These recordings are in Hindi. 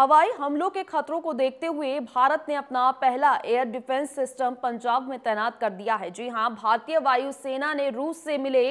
हवाई हमलों के खतरों को देखते हुए भारत ने अपना पहला एयर डिफेंस सिस्टम पंजाब में तैनात कर दिया है जी हां भारतीय वायुसेना ने रूस से मिले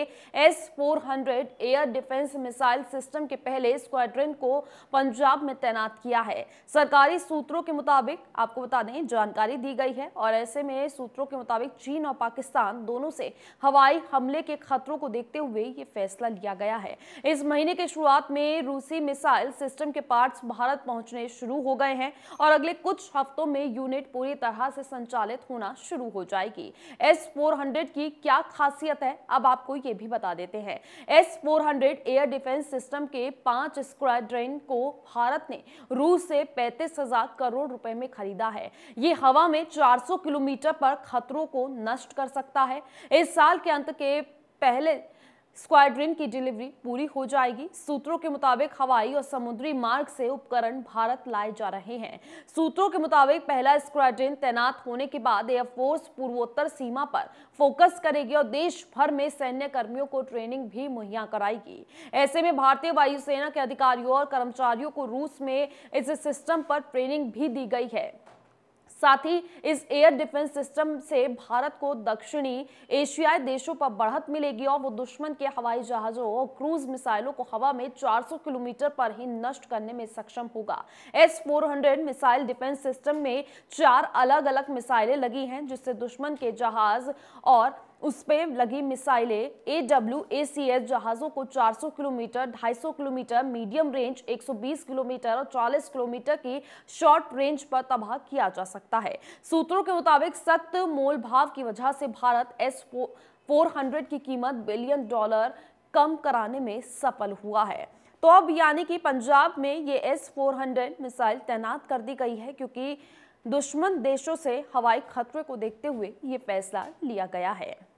S 400 air defence missile system के पहले स्क्वाड्रन को पंजाब में तैनात किया है सरकारी सूत्रों के मुताबिक आपको बता दें जानकारी दी गई है और ऐसे में सूत्रों के मुताबिक चीन और पाकिस्तान दोनों से हवाई हमले के खतरों को देखते हुए ये फैसला लिया गया है इस महीने की शुरुआत में रूसी मिसाइल सिस्टम के पार्ट भारत पहुंचने पहुंचने शुरू हो गए हैं और अगले कुछ हफ्तों में यूनिट पूरी तरह से संचालित होना शुरू हो जाएगी एस फोर की क्या खासियत है अब आपको ये भी बता देते हैं S four air defence system के पांच स्क्वाड्रेन को भारत ने रूस से पैंतीस करोड़ रुपए में खरीदा है ये हवा में चार किलोमीटर पर खतरों को नष्ट कर सकता है इस साल के अंत के पहले स्क्वाड्रन की डिलीवरी पूरी हो जाएगी सूत्रों के मुताबिक हवाई और समुद्री मार्ग से उपकरण भारत लाए जा रहे हैं सूत्रों के मुताबिक पहला स्क्वाड्रन तैनात होने के बाद एयरफोर्स पूर्वोत्तर सीमा पर फोकस करेगी और देश भर में सैन्य कर्मियों को ट्रेनिंग भी मुहैया कराएगी ऐसे में भारतीय वायुसेना के अधिकारियों और कर्मचारियों को रूस में इस सिस्टम पर ट्रेनिंग भी दी गई है साथ ही इस एयर डिफेंस सिस्टम से भारत को दक्षिणी एशियाई देशों पर बढ़त मिलेगी और वो दुश्मन के हवाई जहाजों और क्रूज मिसाइलों को हवा में 400 किलोमीटर पर ही नष्ट करने में सक्षम होगा एस 400 मिसाइल डिफेंस सिस्टम में चार अलग अलग मिसाइलें लगी हैं जिससे दुश्मन के जहाज और उस पर लगी मिसाइलें A W A C S जहाज़ों को 400 kilometre 250 kilometre medium range 120 kilometre और 40 किलोमीटर की शॉर्ट रेंज पर तबाह किया जा सकता है सूत्रों के मुताबिक सख्त मोल भाव की वजह से भारत एस फोर की कीमत बिलियन डॉलर कम कराने में सफल हुआ है तो अब यानी कि पंजाब में ये एस फोर मिसाइल तैनात कर दी गई है क्योंकि दुश्मन देशों से हवाई खतरे को देखते हुए ये फैसला लिया गया है